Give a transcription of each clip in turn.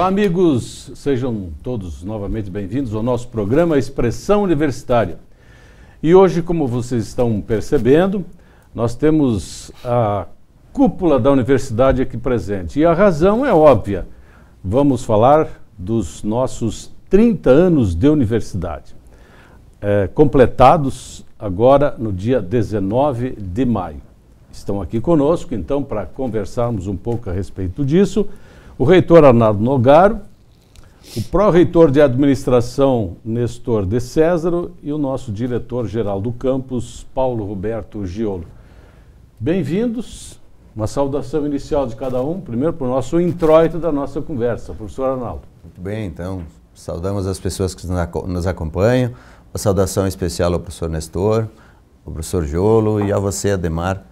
Olá, amigos, sejam todos novamente bem-vindos ao nosso programa Expressão Universitária. E hoje, como vocês estão percebendo, nós temos a cúpula da universidade aqui presente. E a razão é óbvia. Vamos falar dos nossos 30 anos de universidade, é, completados agora no dia 19 de maio. Estão aqui conosco, então, para conversarmos um pouco a respeito disso o reitor Arnaldo Nogaro, o pró-reitor de administração Nestor de Césaro e o nosso diretor-geral do campus, Paulo Roberto Giolo. Bem-vindos, uma saudação inicial de cada um, primeiro para o nosso introito da nossa conversa, professor Arnaldo. Muito bem, então, saudamos as pessoas que nos acompanham, uma saudação especial ao professor Nestor, ao professor Giolo e a você, Ademar,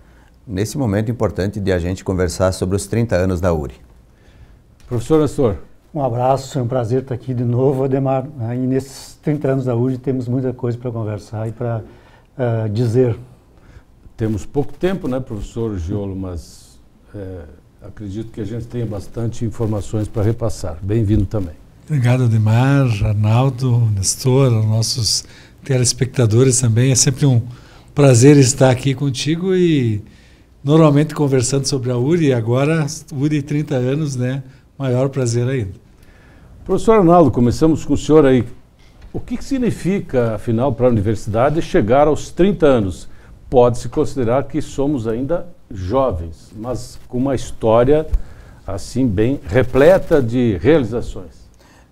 nesse momento importante de a gente conversar sobre os 30 anos da URI. Professor Astor. Um abraço, é um prazer estar aqui de novo, Ademar. E nesses 30 anos da UD temos muita coisa para conversar e para uh, dizer. Temos pouco tempo, né, professor Giolo, mas é, acredito que a gente tenha bastante informações para repassar. Bem-vindo também. Obrigado, Ademar, Arnaldo, Nestor, nossos telespectadores também. É sempre um prazer estar aqui contigo e normalmente conversando sobre a URI, agora URI 30 anos, né? maior prazer ainda. Professor Arnaldo, começamos com o senhor aí. O que, que significa, afinal, para a universidade chegar aos 30 anos? Pode-se considerar que somos ainda jovens, mas com uma história assim bem repleta de realizações.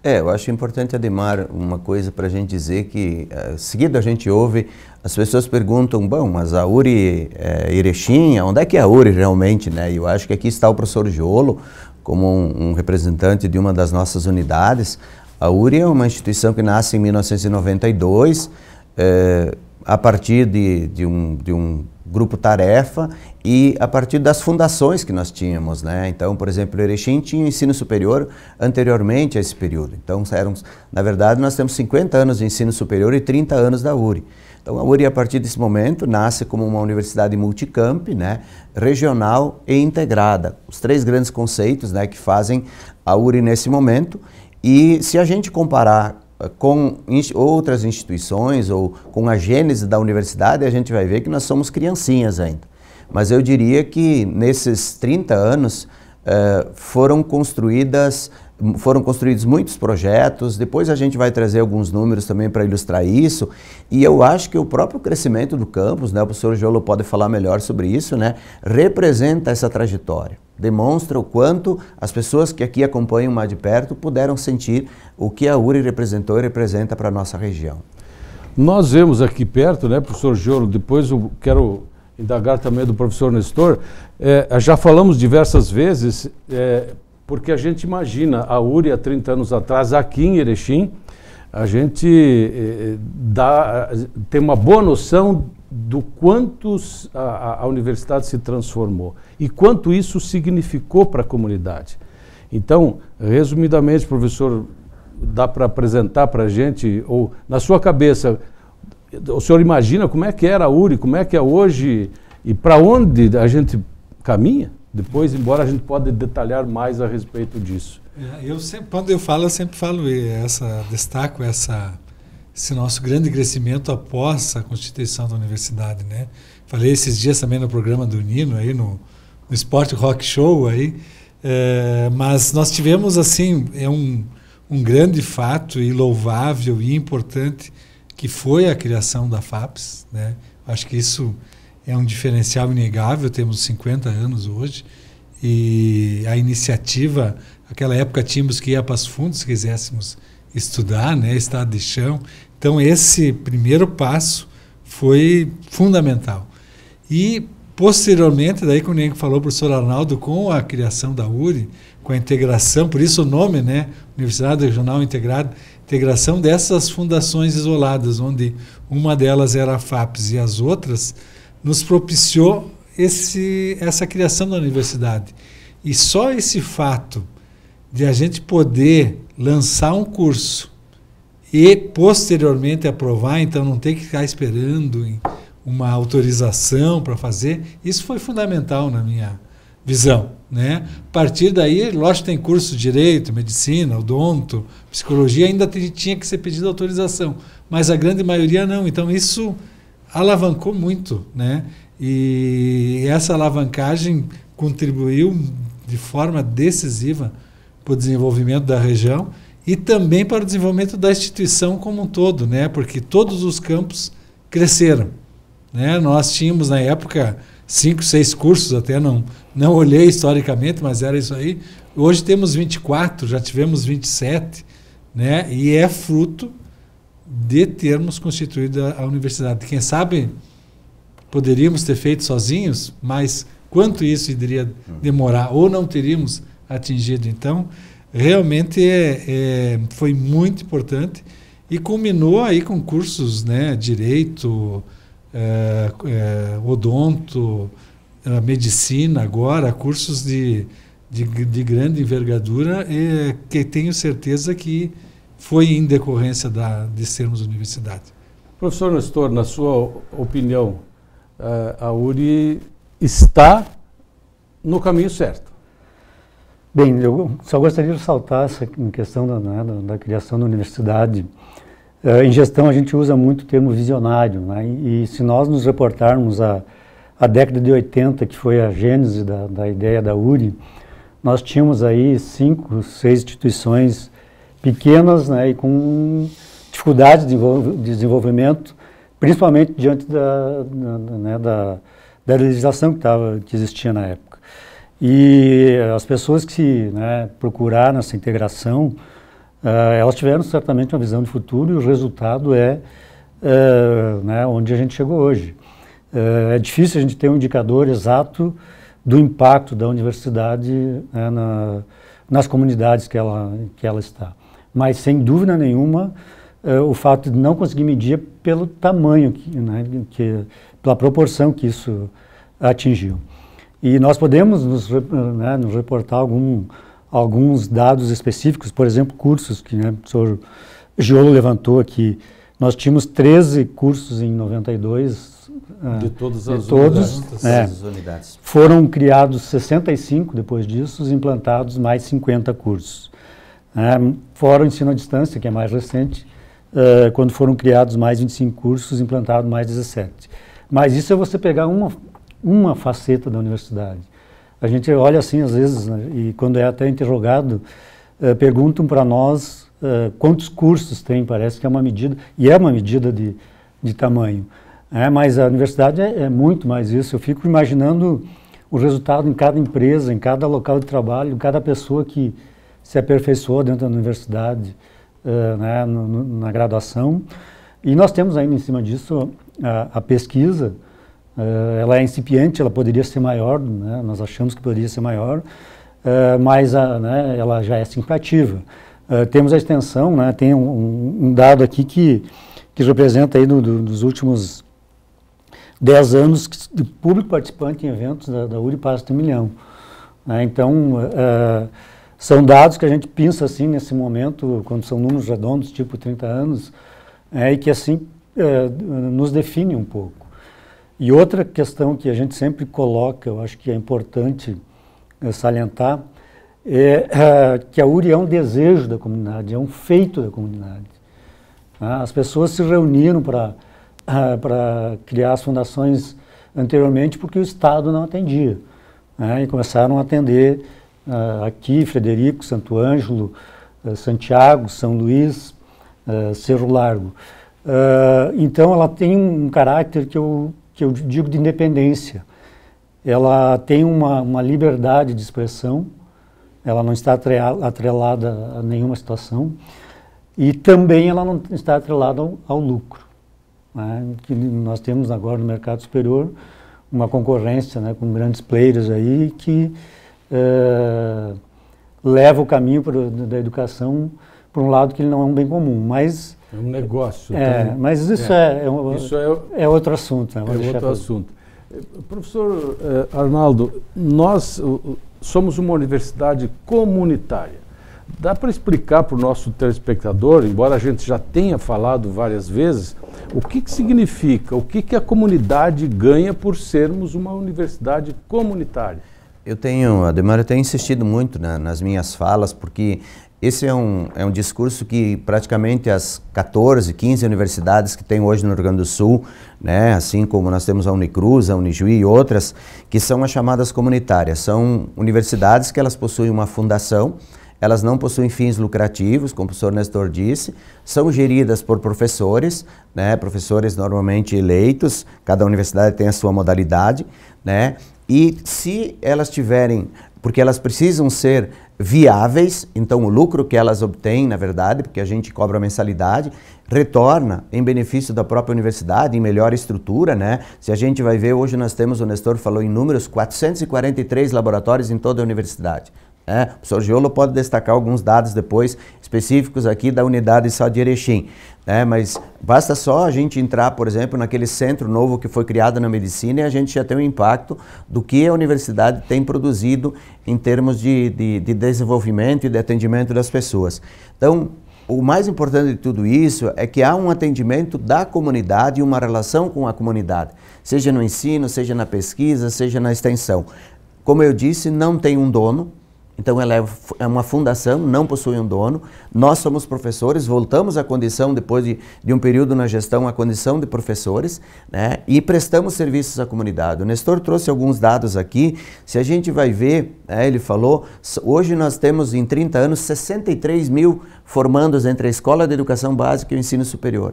É, eu acho importante ademar uma coisa para a gente dizer que, uh, eh, seguida a gente ouve, as pessoas perguntam, bom, mas a URI é, Erechim, onde é que é a URI realmente, né? E eu acho que aqui está o professor Giolo, como um, um representante de uma das nossas unidades. A URI é uma instituição que nasce em 1992, é, eh, a partir de, de, um, de um grupo tarefa e a partir das fundações que nós tínhamos, né? Então, por exemplo, Erechim tinha ensino superior anteriormente a esse período. Então, eram, na verdade, nós temos 50 anos de ensino superior e 30 anos da URI. Então, a URI, a partir desse momento, nasce como uma universidade multicamp, né? regional e integrada. Os três grandes conceitos né? que fazem a URI nesse momento. E se a gente comparar eh, com outras instituições ou com a gênese da universidade, a gente vai ver que nós somos criancinhas ainda. Mas eu diria que nesses 30 anos eh, foram construídas foram construídos muitos projetos, depois a gente vai trazer alguns números também para ilustrar isso, e eu acho que o próprio crescimento do campus, né, o professor Jolo pode falar melhor sobre isso, né, representa essa trajetória demonstra o quanto as pessoas que aqui acompanham mais de perto puderam sentir o que a URI representou e representa para a nossa região. Nós vemos aqui perto, né, professor Giolo, depois eu quero indagar também do professor Nestor, é, já falamos diversas vezes, é, porque a gente imagina a URI há 30 anos atrás, aqui em Erechim, a gente é, é dá, tem uma boa noção do quanto a, a universidade se transformou e quanto isso significou para a comunidade. Então, resumidamente, professor, dá para apresentar para a gente, ou na sua cabeça, o senhor imagina como é que era a URI, como é que é hoje e para onde a gente caminha? Depois, embora a gente pode detalhar mais a respeito disso. É, eu sempre, quando eu falo, eu sempre falo essa destaco essa esse nosso grande crescimento após a constituição da universidade, né? Falei esses dias também no programa do Nino aí no, no Sport Rock Show aí, é, mas nós tivemos assim é um, um grande fato e louvável e importante que foi a criação da FAPES, né? Acho que isso é um diferencial inegável. Temos 50 anos hoje e a iniciativa, aquela época tínhamos que ir para os fundos se quiséssemos estudar, né, estado de chão. Então, esse primeiro passo foi fundamental. E, posteriormente, daí, como o falou, professor Arnaldo, com a criação da URI, com a integração, por isso o nome, né? Universidade Regional Integrada, integração dessas fundações isoladas, onde uma delas era a FAPES e as outras, nos propiciou esse, essa criação da universidade. E só esse fato de a gente poder lançar um curso e posteriormente aprovar, então não ter que ficar esperando uma autorização para fazer. Isso foi fundamental na minha visão. Né? A partir daí, lógico, tem curso de direito, medicina, odonto, psicologia, ainda tinha que ser pedido autorização, mas a grande maioria não. Então isso alavancou muito, né? E essa alavancagem contribuiu de forma decisiva para o desenvolvimento da região e também para o desenvolvimento da instituição como um todo, né? porque todos os campos cresceram. Né? Nós tínhamos, na época, cinco, seis cursos, até não, não olhei historicamente, mas era isso aí. Hoje temos 24, já tivemos 27, né? e é fruto de termos constituído a, a universidade. Quem sabe poderíamos ter feito sozinhos, mas quanto isso iria demorar? Ou não teríamos atingido? Então, realmente é, é, foi muito importante e culminou aí com cursos, né, direito, é, é odonto, é, medicina agora, cursos de, de, de grande envergadura, é, que tenho certeza que foi em decorrência da, de sermos universidade. Professor Nestor, na sua opinião, a URI está no caminho certo? Bem, eu só gostaria de saltar essa questão da, né, da, da criação da universidade. Uh, em gestão, a gente usa muito o termo visionário, né? e, e, se nós nos reportarmos à, à década de 80, que foi a gênese da, da ideia da URI, nós tínhamos aí cinco, seis instituições pequenas né, e com dificuldades de desenvolvimento, principalmente diante da, da, né, da, da legislação que, tava, que existia na época. E as pessoas que né, procuraram essa integração, uh, elas tiveram certamente uma visão de futuro e o resultado é uh, né, onde a gente chegou hoje. Uh, é difícil a gente ter um indicador exato do impacto da universidade né, na, nas comunidades que ela, que ela está. Mas, sem dúvida nenhuma, o fato de não conseguir medir pelo tamanho, que, né, que, pela proporção que isso atingiu. E nós podemos nos, né, nos reportar algum, alguns dados específicos, por exemplo, cursos que né, o professor Giolo levantou aqui. Nós tínhamos 13 cursos em 92. Ah, de todas as de todos, unidades, né, unidades. Foram criados 65 depois disso, implantados mais 50 cursos. É, fora o ensino à distância, que é mais recente, ah, quando foram criados mais 25 cursos, implantados mais 17. Mas isso é você pegar uma, uma faceta da universidade. A gente olha assim às vezes, né, e quando é até interrogado, eh, perguntam para nós eh, quantos cursos tem, parece que é uma medida, e é uma medida de, de tamanho. É, mas a universidade é, é, muito mais isso. Eu fico imaginando o resultado em cada empresa, em cada local de trabalho, em cada pessoa que se aperfeiçoou dentro da universidade, eh, né, no, no, na graduação. E nós temos ainda em cima disso a, a pesquisa, Uh, ela é incipiente, ela poderia ser maior, né? nós achamos que poderia ser maior, uh, mas a, né, ela já é significativa. Uh, temos a extensão, né? tem um, um, dado aqui que, que representa aí do, do, dos últimos 10 anos de público participante em eventos da, da URI passa de um milhão. Né? Então, são dados que a gente pensa assim nesse momento, quando são números redondos, tipo 30 anos, é, e que assim nos define um pouco. E outra questão que a gente sempre coloca, eu acho que é importante eh, salientar, é, eh, que a URI é um desejo da comunidade, é um feito da comunidade. Ah, as pessoas se reuniram para ah, para criar as fundações anteriormente porque o Estado não atendia. Né, e começaram a atender ah, aqui Frederico, Santo Ângelo, eh, Santiago, São Luís, Cerro Largo. então ela tem um caráter que eu que eu digo de independência. Ela tem uma, uma liberdade de expressão, ela não está atrelada a nenhuma situação e também ela não está atrelada ao, ao lucro. Né? Que nós temos agora no mercado superior uma concorrência né, com grandes players aí que é, leva o caminho pro, da educação por um lado que ele não é um bem comum, mas é um negócio. É, tá? mas isso é, é, é, um, isso é, é outro assunto. Né? É outro assunto. Professor eh, Arnaldo, nós somos uma universidade comunitária. Dá para explicar para o nosso telespectador, embora a gente já tenha falado várias vezes, o que, que significa, o que, que a comunidade ganha por sermos uma universidade comunitária? Eu tenho, Ademar, eu tenho insistido muito né, nas minhas falas, porque esse é um, é um discurso que praticamente as 14, 15 universidades que tem hoje no Rio Grande do Sul, né, assim como nós temos a Unicruz, a Unijuí e outras, que são as chamadas comunitárias. São universidades que elas possuem uma fundação, elas não possuem fins lucrativos, como o professor Nestor disse, são geridas por professores, né, professores normalmente eleitos, cada universidade tem a sua modalidade, né, e se elas tiverem, porque elas precisam ser viáveis, então o lucro que elas obtêm, na verdade, porque a gente cobra mensalidade, retorna em benefício da própria universidade, em melhor estrutura, né? Se a gente vai ver, hoje nós temos, o Nestor falou em números, 443 laboratórios em toda a universidade. É, o professor Giolo pode destacar alguns dados depois específicos aqui da unidade só de Erechim. Né? Mas basta só a gente entrar, por exemplo, naquele centro novo que foi criado na medicina e a gente já tem um impacto do que a universidade tem produzido em termos de, de, de desenvolvimento e de atendimento das pessoas. Então, o mais importante de tudo isso é que há um atendimento da comunidade e uma relação com a comunidade, seja no ensino, seja na pesquisa, seja na extensão. Como eu disse, não tem um dono, então ela é, é uma fundação, não possui um dono. Nós somos professores, voltamos à condição depois de, de um período na gestão, à condição de professores, né? E prestamos serviços à comunidade. O Nestor trouxe alguns dados aqui. Se a gente vai ver, né, ele falou, hoje nós temos em 30 anos 63 mil formandos entre a escola de educação básica e o ensino superior,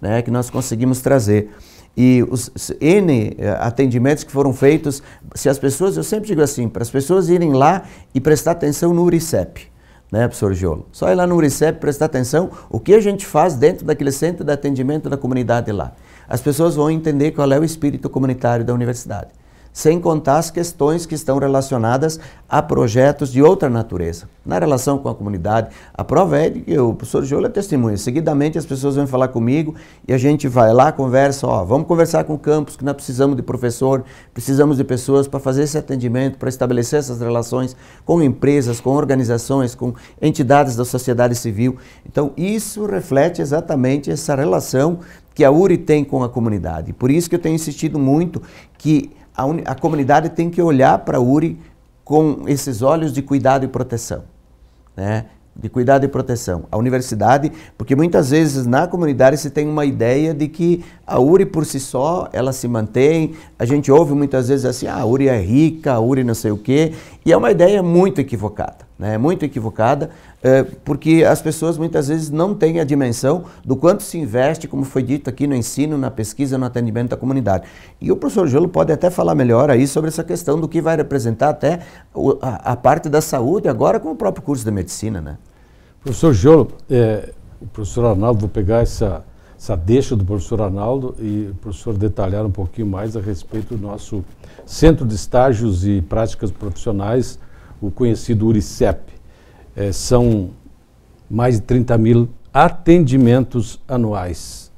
né? Que nós conseguimos trazer e os N eh, atendimentos que foram feitos, se as pessoas, eu sempre digo assim, para as pessoas irem lá e prestar atenção no URICEP, né, professor Giolo? Só ir lá no URICEP prestar atenção o que a gente faz dentro daquele centro de atendimento da comunidade lá. As pessoas vão entender qual é o espírito comunitário da universidade sem contar as questões que estão relacionadas a projetos de outra natureza. Na relação com a comunidade, a prova é que o professor Júlio é testemunha. Seguidamente as pessoas vêm falar comigo e a gente vai lá, conversa, ó, vamos conversar com o campus, que nós precisamos de professor, precisamos de pessoas para fazer esse atendimento, para estabelecer essas relações com empresas, com organizações, com entidades da sociedade civil. Então isso reflete exatamente essa relação que a URI tem com a comunidade. Por isso que eu tenho insistido muito que a, a comunidade tem que olhar para a URI com esses olhos de cuidado e proteção. Né? de cuidado e proteção. A universidade, porque muitas vezes na comunidade se tem uma ideia de que a URI por si só, ela se mantém. A gente ouve muitas vezes assim, ah, a URI é rica, a URI não sei o quê, e é uma ideia muito equivocada, né? Muito equivocada, é, porque as pessoas muitas vezes não têm a dimensão do quanto se investe, como foi dito aqui no ensino, na pesquisa, no atendimento da comunidade. E o professor Jolo pode até falar melhor aí sobre essa questão do que vai representar até a, parte da saúde agora com o próprio curso da medicina, né? Professor Jolo, é, o professor Arnaldo, vou pegar essa, essa deixa do professor Arnaldo e o professor detalhar um pouquinho mais a respeito do nosso Centro de Estágios e Práticas Profissionais, o conhecido URICEP. É, são mais de 30 mil atendimentos anuais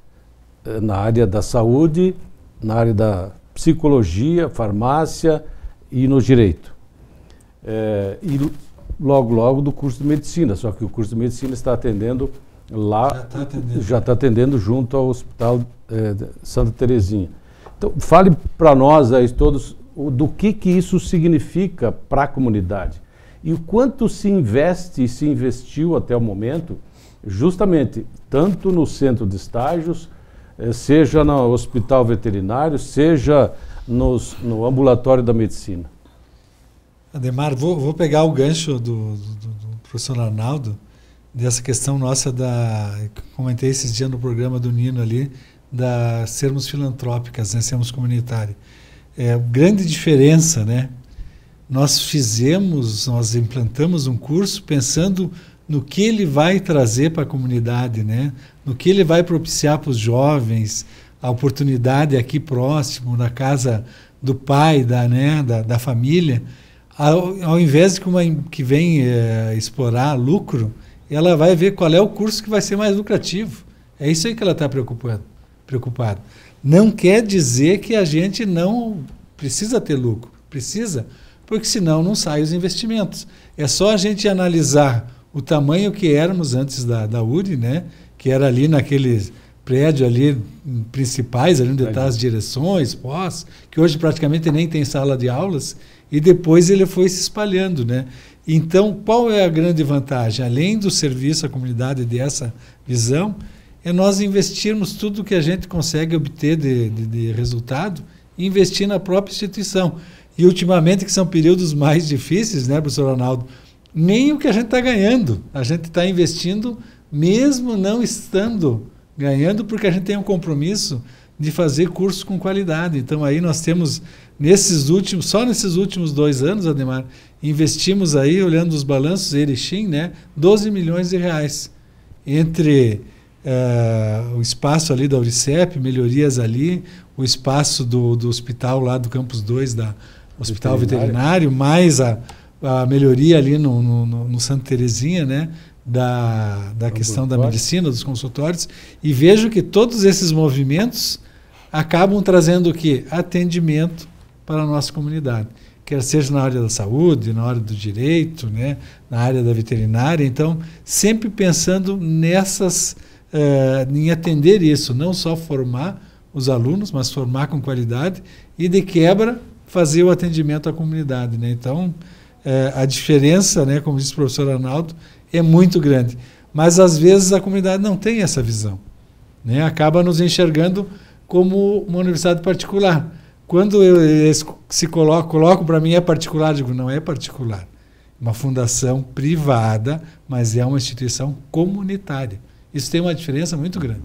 é, na área da saúde, na área da psicologia, farmácia e no direito. É, e logo, logo do curso de medicina, só que o curso de medicina está atendendo lá, já está atendendo. Tá atendendo. junto ao Hospital é, Santa Terezinha. Então, fale para nós aí todos do que, que isso significa para a comunidade e o quanto se investe e se investiu até o momento, justamente tanto no centro de estágios, eh, seja no hospital veterinário, seja nos, no ambulatório da medicina. Ademar, vou, vou pegar o gancho do, do, do professor Arnaldo, dessa questão nossa da. Comentei esses dias no programa do Nino ali, da sermos filantrópicas, né, sermos comunitários. É, grande diferença, né? Nós fizemos, nós implantamos um curso pensando no que ele vai trazer para a comunidade, né? No que ele vai propiciar para os jovens, a oportunidade aqui próximo, na casa do pai, da, né, da, da família, ao, ao, invés de que uma que vem é, explorar lucro, ela vai ver qual é o curso que vai ser mais lucrativo. É isso aí que ela está preocupada. Preocupado. Não quer dizer que a gente não precisa ter lucro, precisa, porque senão não saem os investimentos. É só a gente analisar o tamanho que éramos antes da, da URI, né? que era ali naqueles prédios ali principais, ali onde estão tá as direções, pós, que hoje praticamente nem tem sala de aulas, e depois ele foi se espalhando. Né? Então, qual é a grande vantagem? Além do serviço à comunidade dessa visão, é nós investirmos tudo que a gente consegue obter de, de, de resultado, investir na própria instituição e ultimamente que são períodos mais difíceis, né, professor Ronaldo? Nem o que a gente está ganhando. A gente está investindo mesmo não estando ganhando, porque a gente tem um compromisso de fazer curso com qualidade. Então aí nós temos nesses últimos, só nesses últimos dois anos, Ademar, investimos aí, olhando os balanços Erechim, né, 12 milhões de reais entre uh, o espaço ali da Uricep, melhorias ali, o espaço do, do hospital lá do Campus 2 da hospital veterinário, veterinário mais a, a melhoria ali no, no, no, no Santa Terezinha, né? Da, da questão da medicina, dos consultórios, e vejo que todos esses movimentos acabam trazendo o que? Atendimento para a nossa comunidade quer seja na área da saúde, na área do direito, né, na área da veterinária. Então, sempre pensando nessas, uh, em atender isso, não só formar os alunos, mas formar com qualidade e de quebra fazer o atendimento à comunidade. Né? Então, é, a diferença, né, como disse o professor Arnaldo, é muito grande. Mas, às vezes, a comunidade não tem essa visão. Né? Acaba nos enxergando como uma universidade particular. Quando eu, eles se colocam, colocam para mim é particular, digo, não é particular. É uma fundação privada, mas é uma instituição comunitária. Isso tem uma diferença muito grande.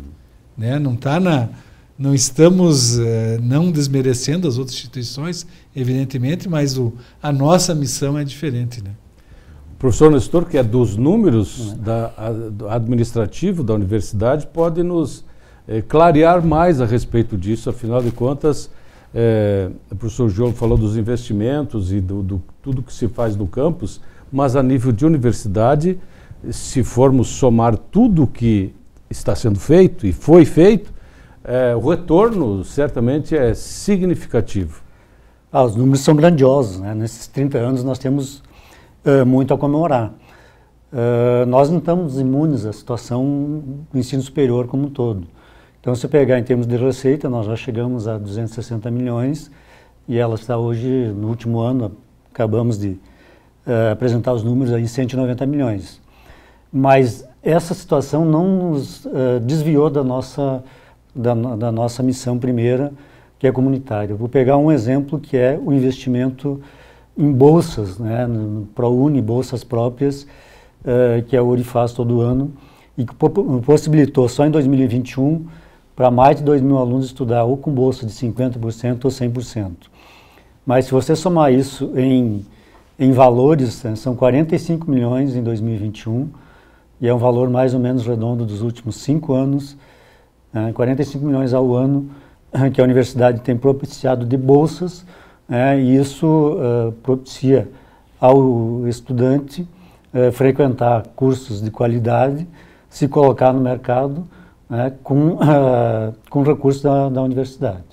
Né? Não está na, não estamos eh, não desmerecendo as outras instituições, evidentemente, mas o, a nossa missão é diferente. Né? O professor Nestor, que é dos números é. Da, a, do administrativo da universidade, pode nos eh, clarear mais a respeito disso. Afinal de contas, eh, o professor João falou dos investimentos e do, do tudo que se faz no campus, mas a nível de universidade, se formos somar tudo que está sendo feito e foi feito, é, o retorno certamente é significativo. Ah, os números são grandiosos, né? Nesses 30 anos nós temos uh, muito a comemorar. Uh, nós não estamos imunes à situação do ensino superior como um todo. Então, se pegar em termos de receita, nós já chegamos a 260 milhões e ela está hoje, no último ano, acabamos de uh, apresentar os números aí, 190 milhões. Mas essa situação não nos desviou da nossa da, da nossa missão primeira, que é comunitária. Vou pegar um exemplo que é o investimento em bolsas, né, no ProUni, bolsas próprias, eh, que a é URI faz todo ano, e que possibilitou só em 2021 para mais de 2 mil alunos estudar ou com bolsa de 50% ou 100%. Mas se você somar isso em, em valores, né, são 45 milhões em 2021, e é um valor mais ou menos redondo dos últimos cinco anos, né, 45 milhões ao ano eh, que a universidade tem propiciado de bolsas, né, e isso uh, propicia ao estudante uh, frequentar cursos de qualidade, se colocar no mercado né, com, uh, com recursos da, da universidade.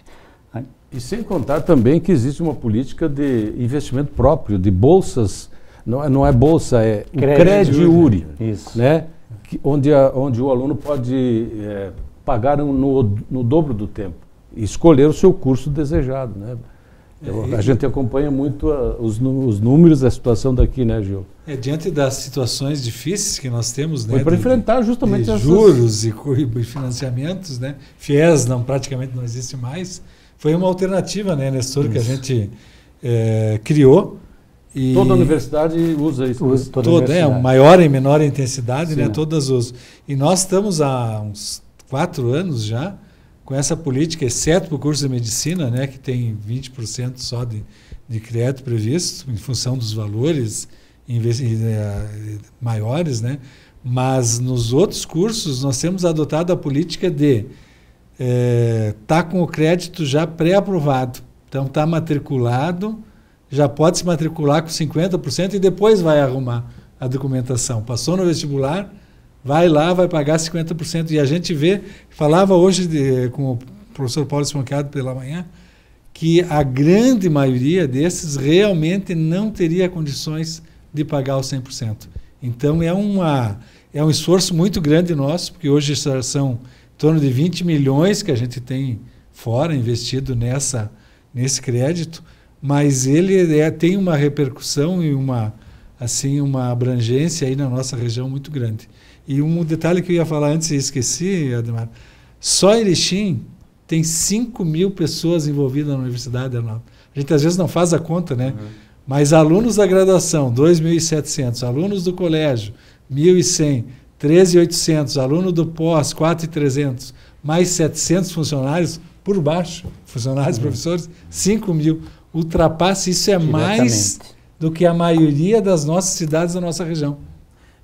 E sem contar também que existe uma política de investimento próprio, de bolsas, não é, não é bolsa, é o CREDIURI, né? onde, a, onde o aluno pode é, pagaram no, no dobro do tempo e escolheram o seu curso desejado. Né? Eu, a gente acompanha muito a, ah, os, os, números, da situação daqui, né, Gil? É, diante das situações difíceis que nós temos, né? Foi para enfrentar justamente de, de juros essas... e, e financiamentos, né? FIES não, praticamente não existe mais. Foi uma alternativa, né, Nestor, isso. que a gente é, criou. E toda universidade usa isso. Usa, né? toda, toda é, maior e menor intensidade, né? Sim. né? Todas os. E nós estamos há uns quatro anos já com essa política, exceto para o curso de medicina, né, que tem 20% só de, de crédito previsto, em função dos valores eh, maiores, né? mas nos outros cursos nós temos adotado a política de estar eh, é, tá com o crédito já pré-aprovado. Então está matriculado, já pode se matricular com 50% e depois vai arrumar a documentação. Passou no vestibular, vai lá, vai pagar 50%. E a gente vê, falava hoje de, com o professor Paulo Espancado pela manhã, que a grande maioria desses realmente não teria condições de pagar os 100%. Então é, uma, é um esforço muito grande nosso, porque hoje são em torno de 20 milhões que a gente tem fora investido nessa nesse crédito, mas ele é, tem uma repercussão e uma assim uma abrangência aí na nossa região muito grande. E um detalhe que eu ia falar antes e esqueci, Ademar, só Erechim tem 5 mil pessoas envolvidas na universidade, A gente às vezes não faz a conta, né? Uhum. Mas alunos da graduação, 2.700, alunos do colégio, 1.100, 13.800, aluno do pós, 4.300, mais 700 funcionários por baixo, funcionários, uhum. professores, 5 mil. Ultrapassa, isso é mais do que a maioria das nossas cidades da nossa região.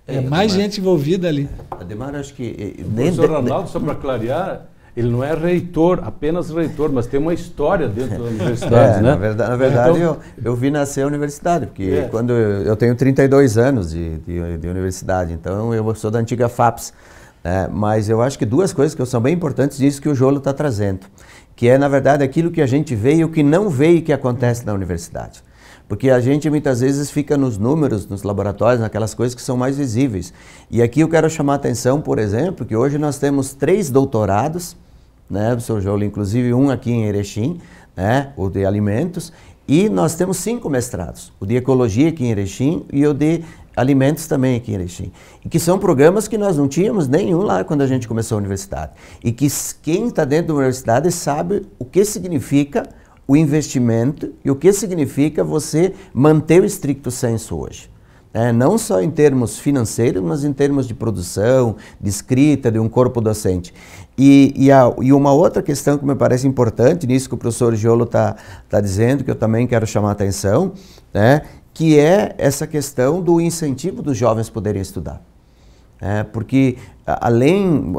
É, é mais gente envolvida ali. Ademar, acho que. o eh, eh, professor Arnaldo, só para clarear, ele não é reitor, apenas reitor, mas tem uma história dentro da é, universidade, é, né? Na verdade, na verdade então, eu, eu vi nascer a universidade, porque é. quando eu, eu, tenho 32 anos de, de, de, universidade, então eu sou da antiga FAPS. Né? Mas eu acho que duas coisas que são bem importantes disso que o Jolo está trazendo, que é, na verdade, aquilo que a gente vê e o que não vê e que acontece na universidade. Porque a gente muitas vezes fica nos números, nos laboratórios, naquelas coisas que são mais visíveis. E aqui eu quero chamar a atenção, por exemplo, que hoje nós temos três doutorados, né, professor João, inclusive um aqui em Erechim, né, o de alimentos, e nós temos cinco mestrados, o de ecologia aqui em Erechim e o de alimentos também aqui em Erechim. E que são programas que nós não tínhamos nenhum lá quando a gente começou a universidade. E que quem está dentro da universidade sabe o que significa o investimento e o que significa você manter o estricto senso hoje. É, não só em termos financeiros, mas em termos de produção, de escrita, de um corpo docente. E, e, a, e uma outra questão que me parece importante nisso que o professor Giolo está tá dizendo, que eu também quero chamar a atenção, né, que é essa questão do incentivo dos jovens poderem estudar. É, porque além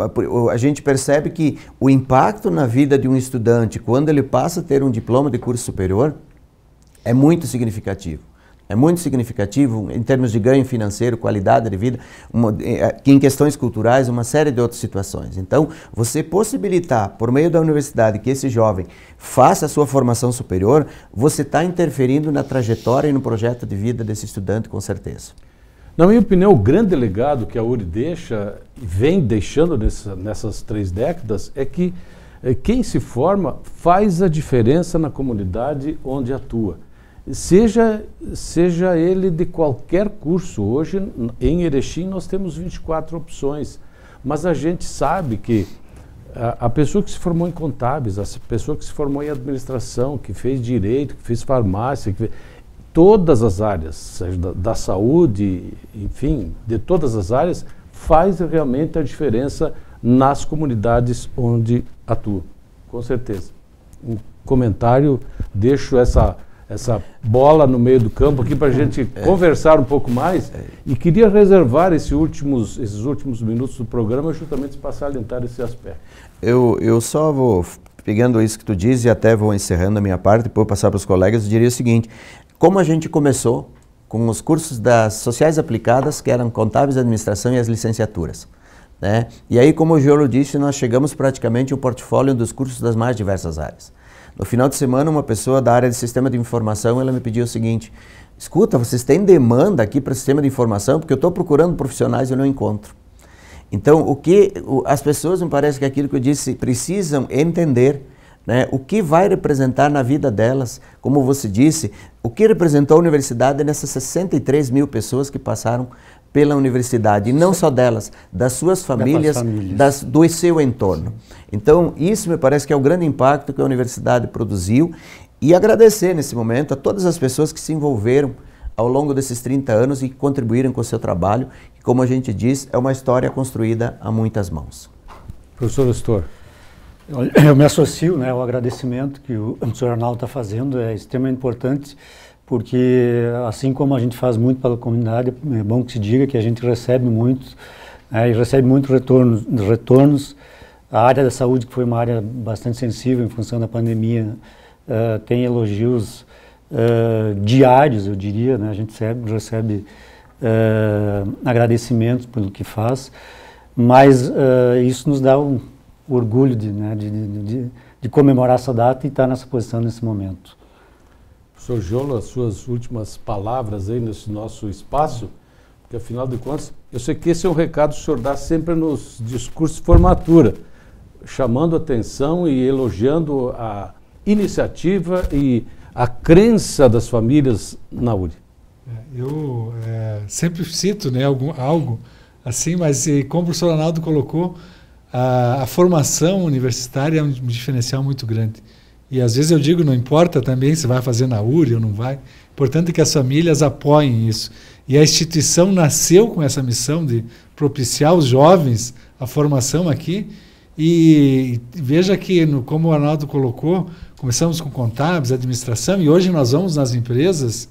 a gente percebe que o impacto na vida de um estudante quando ele passa a ter um diploma de curso superior é muito significativo. É muito significativo em termos de ganho financeiro, qualidade de vida, uma, é, é, em questões culturais, uma série de outras situações. Então, você possibilitar, por meio da universidade, que esse jovem faça a sua formação superior, você está interferindo na trajetória e no projeto de vida desse estudante, com certeza. Na minha opinião, o grande legado que a URI deixa e vem deixando nessa, nessas três décadas é que eh, quem se forma faz a diferença na comunidade onde atua. Seja, seja ele de qualquer curso, hoje em Erechim nós temos 24 opções, mas a gente sabe que a, a pessoa que se formou em contábeis, a pessoa que se formou em administração, que fez direito, que fez farmácia, que fez, todas as áreas, seja da, da saúde, enfim, de todas as áreas, faz realmente a diferença nas comunidades onde atua. Com certeza. Um comentário, deixo essa, essa bola no meio do campo aqui para a gente é. conversar um pouco mais. É. E queria reservar esse últimos, esses últimos minutos do programa justamente para salientar esse aspecto. Eu, eu só vou pegando isso que tu diz e até vou encerrando a minha parte, depois passar para os colegas, eu diria o seguinte: como a gente começou com os cursos das sociais aplicadas, que eram contábeis, administração e as licenciaturas. Né? E aí, como o Giolo disse, nós chegamos praticamente ao portfólio dos cursos das mais diversas áreas. No final de semana, uma pessoa da área de sistema de informação, ela me pediu o seguinte, escuta, vocês têm demanda aqui para sistema de informação? Porque eu estou procurando profissionais e eu não encontro. Então, o que o, as pessoas, me parece que é aquilo que eu disse, precisam entender né, o que vai representar na vida delas, como você disse, o que representou a universidade nessas 63 mil pessoas que passaram pela universidade, e não só delas, das suas famílias, das do seu entorno. Então, isso me parece que é o grande impacto que a universidade produziu e agradecer nesse momento a todas as pessoas que se envolveram ao longo desses 30 anos e contribuíram com o seu trabalho, que, como a gente diz, é uma história construída a muitas mãos. Professor Astor, eu me associo né, ao agradecimento que o, senhor Arnaldo está fazendo, é extremamente importante, porque assim como a gente faz muito pela comunidade, é bom que se diga que a gente recebe muito, né, e recebe muitos retornos, retornos. A área da saúde, que foi uma área bastante sensível em função da pandemia, uh, tem elogios uh, diários, eu diria, né, a gente recebe, recebe uh, agradecimentos pelo que faz, mas isso nos dá um o orgulho de, né, de, de, de, comemorar essa data e estar tá nessa posição nesse momento. Professor as suas últimas palavras aí nesse nosso espaço, porque afinal de contas, eu sei que esse é um recado que o senhor dá sempre nos discursos de formatura, chamando atenção e elogiando a iniciativa e a crença das famílias na URI. É, eu é, sempre cito né, algum, algo assim, mas como o professor Arnaldo colocou, a, a formação universitária é um diferencial muito grande. E às vezes eu digo, não importa também se vai fazer na URI ou não vai. Importante é que as famílias apoiem isso. E a instituição nasceu com essa missão de propiciar os jovens a formação aqui. E veja que, no, como o Arnaldo colocou, começamos com contábeis, administração, e hoje nós vamos nas empresas,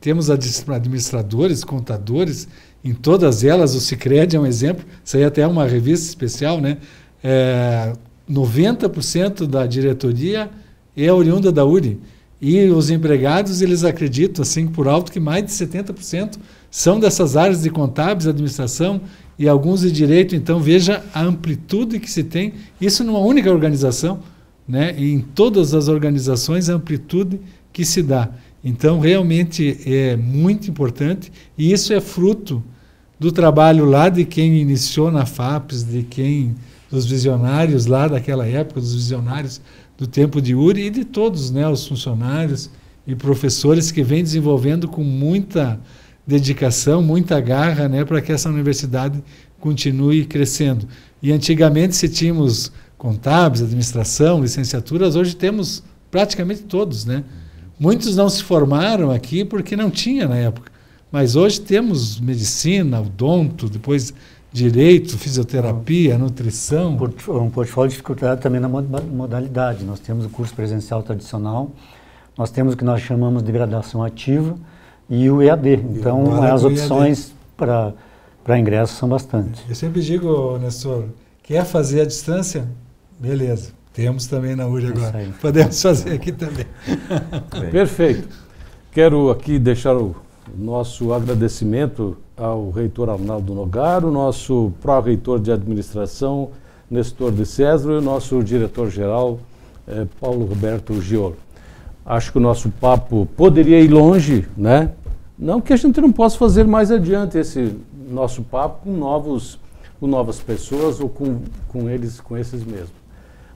temos administradores, contadores, em todas elas, o Cicred é um exemplo, isso aí é até é uma revista especial, né? É, 90% da diretoria é oriunda da URI. E os empregados, eles acreditam, assim, por alto, que mais de 70% são dessas áreas de contábeis, administração e alguns de direito. Então, veja a amplitude que se tem, isso numa única organização, né? E em todas as organizações, a amplitude que se dá. Então, realmente é muito importante e isso é fruto do trabalho lá de quem iniciou na FAPES, de quem dos visionários lá daquela época, dos visionários do tempo de Uri e de todos né, os funcionários e professores que vem desenvolvendo com muita dedicação, muita garra né, para que essa universidade continue crescendo. E antigamente se tínhamos contábeis, administração, licenciaturas, hoje temos praticamente todos. Né? Muitos não se formaram aqui porque não tinha na época. Mas hoje temos medicina, odonto, depois direito, fisioterapia, nutrição. Um portfólio dificultado também na modalidade. Nós temos o curso presencial tradicional, nós temos o que nós chamamos de graduação ativa e o EAD. Então, as opções para ingresso são bastante. Eu sempre digo, Nestor, quer fazer a distância? Beleza. Temos também na URI é agora. Podemos fazer aqui também. Perfeito. Quero aqui deixar o nosso agradecimento ao reitor Arnaldo Nogaro, nosso pró-reitor de administração, Nestor de César, e o nosso diretor-geral, eh, Paulo Roberto Gior. Acho que o nosso papo poderia ir longe, né? Não que a gente não possa fazer mais adiante esse nosso papo com novos, com novas pessoas ou com, com eles, com esses mesmos.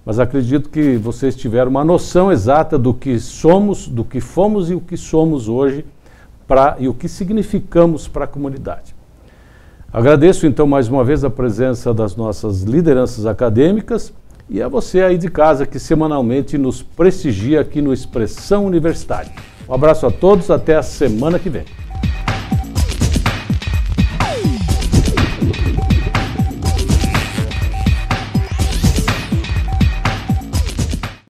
Mas acredito que vocês tiveram uma noção exata do que somos, do que fomos e o que somos hoje pra, e o que significamos para a comunidade. Agradeço então mais uma vez a presença das nossas lideranças acadêmicas e a você aí de casa que semanalmente nos prestigia aqui no Expressão Universitária. Um abraço a todos, até a semana que vem.